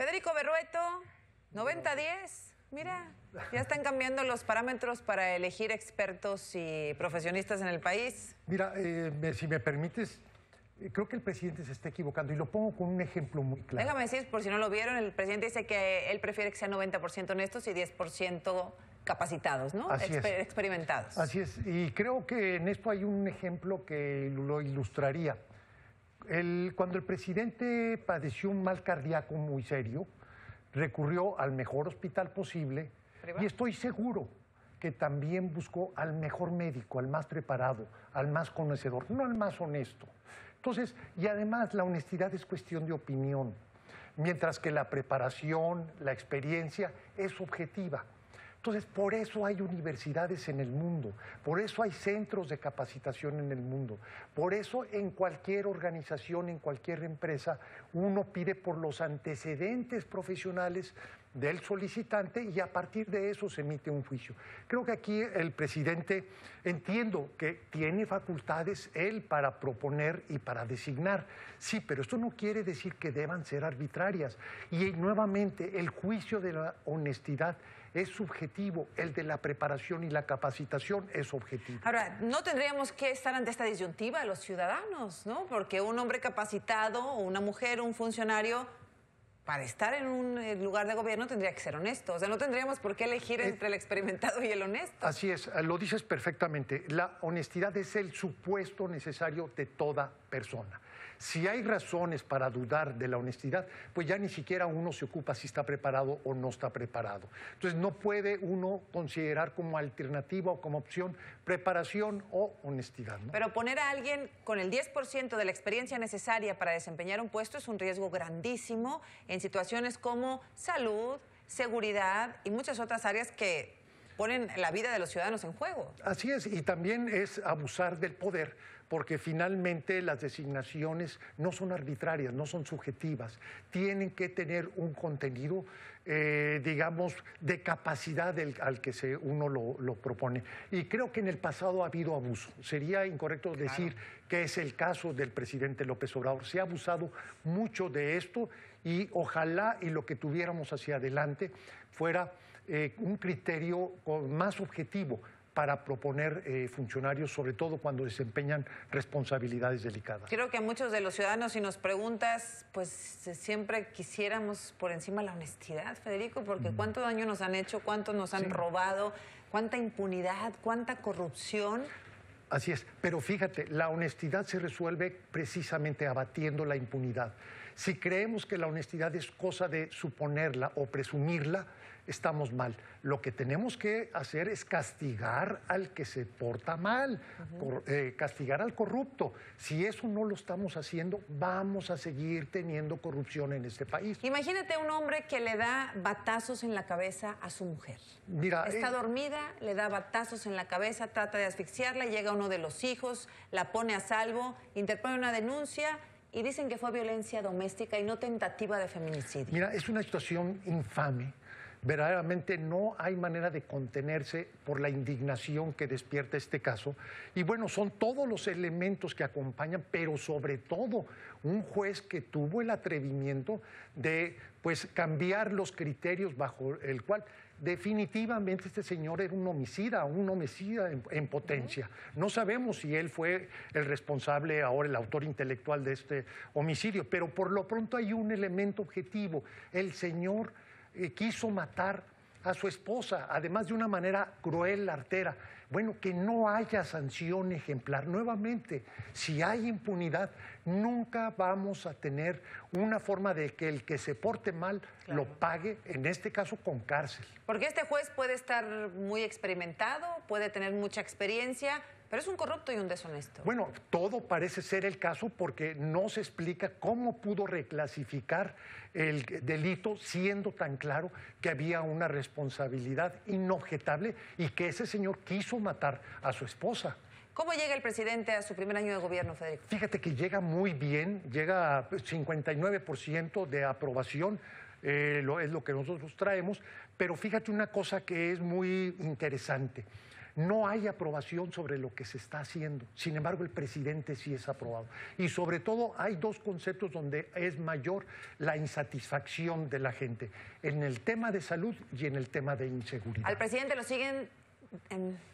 Federico Berrueto, 90-10. Mira, ya están cambiando los parámetros para elegir expertos y profesionistas en el país. Mira, eh, si me permites, eh, creo que el presidente se está equivocando y lo pongo con un ejemplo muy claro. Déjame decir, por si no lo vieron, el presidente dice que él prefiere que sea 90% honestos y 10% capacitados, ¿no? Así es. Experimentados. Así es, y creo que en esto hay un ejemplo que lo ilustraría cuando el presidente padeció un mal cardíaco muy serio, recurrió al mejor hospital posible y estoy seguro que también buscó al mejor médico, al más preparado, al más conocedor, no al más honesto. Entonces, y además la honestidad es cuestión de opinión, mientras que la preparación, la experiencia es objetiva. Entonces, por eso hay universidades en el mundo, por eso hay centros de capacitación en el mundo, por eso en cualquier organización, en cualquier empresa, uno pide por los antecedentes profesionales del solicitante y a partir de eso se emite un juicio. Creo que aquí el presidente entiendo que tiene facultades él para proponer y para designar. Sí, pero esto no quiere decir que deban ser arbitrarias. Y nuevamente el juicio de la honestidad es subjetivo, el de la preparación y la capacitación es objetivo. Ahora, no tendríamos que estar ante esta disyuntiva los ciudadanos, ¿no? Porque un hombre capacitado, una mujer, un funcionario, para estar en un eh, lugar de gobierno tendría que ser honesto. O sea, no tendríamos por qué elegir eh, entre el experimentado y el honesto. Así es, eh, lo dices perfectamente. La honestidad es el supuesto necesario de toda persona. Si hay razones para dudar de la honestidad, pues ya ni siquiera uno se ocupa si está preparado o no está preparado. Entonces no puede uno considerar como alternativa o como opción preparación o honestidad. Pero poner a alguien con el 10% de la experiencia necesaria para desempeñar un puesto es un riesgo grandísimo en situaciones como salud, seguridad y muchas otras áreas que ponen la vida de los ciudadanos en juego. Así es, y también es abusar del poder, porque finalmente las designaciones no son arbitrarias, no son subjetivas, tienen que tener un contenido, eh, digamos, de capacidad al que se, uno lo, propone. Y creo que en el pasado ha habido abuso. Sería incorrecto decir que es el caso del presidente López Obrador. Se ha abusado mucho de esto y ojalá y lo que tuviéramos hacia adelante fuera eh, un criterio más objetivo para proponer eh, funcionarios, sobre todo cuando desempeñan responsabilidades delicadas. Creo que a muchos de los ciudadanos, si nos preguntas, pues eh, siempre quisiéramos por encima la honestidad, Federico, porque mm. cuánto daño nos han hecho, cuánto nos han robado, cuánta impunidad, cuánta corrupción. Así es, pero fíjate, la honestidad se resuelve precisamente abatiendo la impunidad. Si creemos que la honestidad es cosa de suponerla o presumirla, estamos mal. Lo que tenemos que hacer es castigar al que se porta mal, eh, castigar al corrupto. Si eso no lo estamos haciendo, vamos a seguir teniendo corrupción en este país. Imagínate un hombre que le da batazos en la cabeza a su mujer. está eh, dormida, le da batazos en la cabeza, trata de asfixiarla, llega un uno de los hijos, la pone a salvo, interpone una denuncia y dicen que fue violencia doméstica y no tentativa de feminicidio. Mira, es una situación infame. Verdaderamente no hay manera de contenerse por la indignación que despierta este caso. Y bueno, son todos los elementos que acompañan, pero sobre todo un juez que tuvo el atrevimiento de pues cambiar los criterios bajo el cual Definitivamente este señor era un homicida, un homicida en, potencia. No sabemos si él fue el responsable, ahora el autor intelectual de este homicidio, pero por lo pronto hay un elemento objetivo. El señor eh, quiso matar a su esposa, además de una manera cruel, artera. Bueno, que no haya sanción ejemplar. Nuevamente, si hay impunidad, nunca vamos a tener una forma de que el que se porte mal lo pague, en este caso con cárcel. Porque este juez puede estar muy experimentado, puede tener mucha experiencia, pero es un corrupto y un deshonesto. Bueno, todo parece ser el caso porque no se explica cómo pudo reclasificar el delito siendo tan claro que había una responsabilidad inobjetable y que ese señor quiso matar a su esposa. ¿Cómo llega el presidente a su primer año de gobierno, Federico? Fíjate que llega muy bien, llega a 59% de aprobación. Eh, es lo que nosotros traemos, pero fíjate una cosa que es muy interesante. No hay aprobación sobre lo que se está haciendo. Sin embargo, el presidente sí es aprobado. Y sobre todo hay dos conceptos donde es mayor la insatisfacción de la gente, en el tema de salud y en el tema de inseguridad. Al presidente lo siguen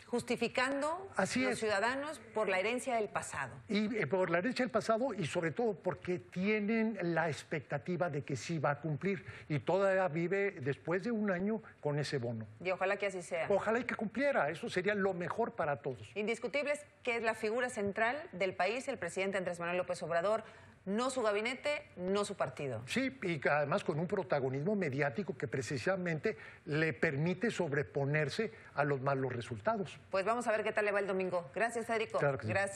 justificando a los ciudadanos por la herencia del pasado. Y eh, por la herencia del pasado y sobre todo porque tienen la expectativa de que sí va a cumplir y todavía vive después de un año con ese bono. Y ojalá que así sea. Ojalá y que cumpliera, eso sería lo mejor para todos. Indiscutible es que es la figura central del país, el presidente Andrés Manuel López Obrador, no su gabinete, no su partido. Sí, y además con un protagonismo mediático que precisamente le permite sobreponerse a los malos resultados. Pues vamos a ver qué tal le va el domingo. Gracias, Federico. Claro Gracias.